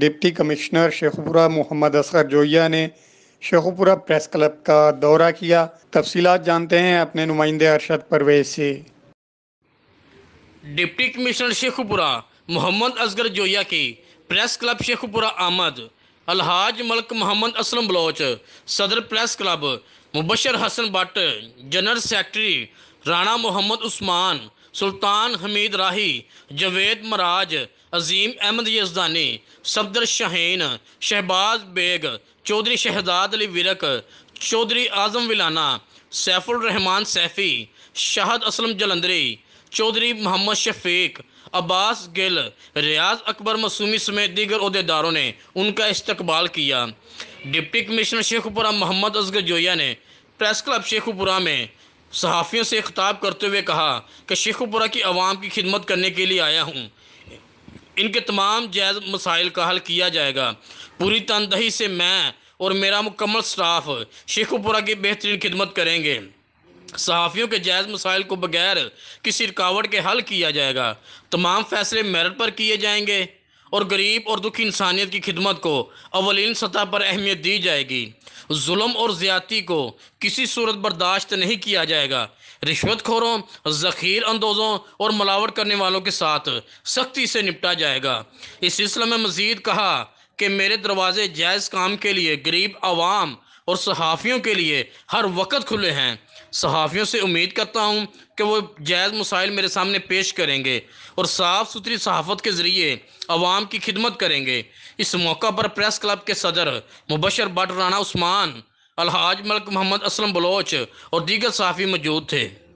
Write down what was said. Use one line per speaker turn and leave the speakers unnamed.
deputy commissioner Sheikhupura Mohammad Asghar Joya ने Sheikhupura press club का दौरा किया तफसीलात जानते हैं अपने नुमाइंदे अरशद परवेज से
डिप्टी कमिश्नर शेखुपुरा मोहम्मद असगर जोया की प्रेस क्लब शेखुपुरा आमद अलहाज मलक मोहम्मद असलम बलोच सदर press club Mubashar Hasan Bhatt general secretary Rana Mohammad Usman Sultan Hameed Rahi Javed Meraj Azeem Ahmed Yazdani Safdar Shaheen Shahbaz Baig Chaudhry Shahzad Ali Virk Chaudhry Azam Wilana Saiful Rehman Saifi Shahid Aslam Jalandhari Chaudhry Mohammad Shafiq Abbas Gill Riaz Akbar Masoomi समेत दीगर अहदेदारों ने उनका इस्तकबाल किया डिप्टी कमिश्नर शेखपुरा मोहम्मद असगर जोया ने प्रेस क्लब शेखपुरा में सहाफ़ियों से खिताब करते हुए कहा कि शेखपुरा की आवाम की खिदमत करने के लिए आया हूँ इनके तमाम जायज़ मसाइल का हल किया जाएगा पूरी तनदही से मैं और मेरा मुकम्मल स्टाफ शेखुपुरा की बेहतरीन खिदमत करेंगे सहाफ़ियों के जायज़ मसाइल को बगैर किसी रुकावट के हल किया जाएगा तमाम फैसले मेरिट पर किए जाएंगे और गरीब और दुखी इंसानियत की खिदमत को अवलिन सतह पर अहमियत दी जाएगी जुल्म और ज़्यादती को किसी सूरत बर्दाश्त नहीं किया जाएगा रिश्वत खोरों ज़खीर अंदोज़ों और मिलावट करने वालों के साथ सख्ती से निपटा जाएगा इस सिलसिले में मज़ीद कहा कि मेरे दरवाज़े जायज़ काम के लिए गरीब आवाम और सहाफ़ियों के लिए हर वक्त खुले हैं सहाफ़ियों से उम्मीद करता हूँ कि वो जायज़ मसाइल मेरे सामने पेश करेंगे और साफ़ सुथरी सहाफ़त के ज़रिए आवाम की खिदमत करेंगे इस मौका पर प्रेस क्लब के सदर मुबशर भट राना उस्मान अलहाज मलक मोहम्मद असलम बलोच और दीगर सहाफ़ी मौजूद थे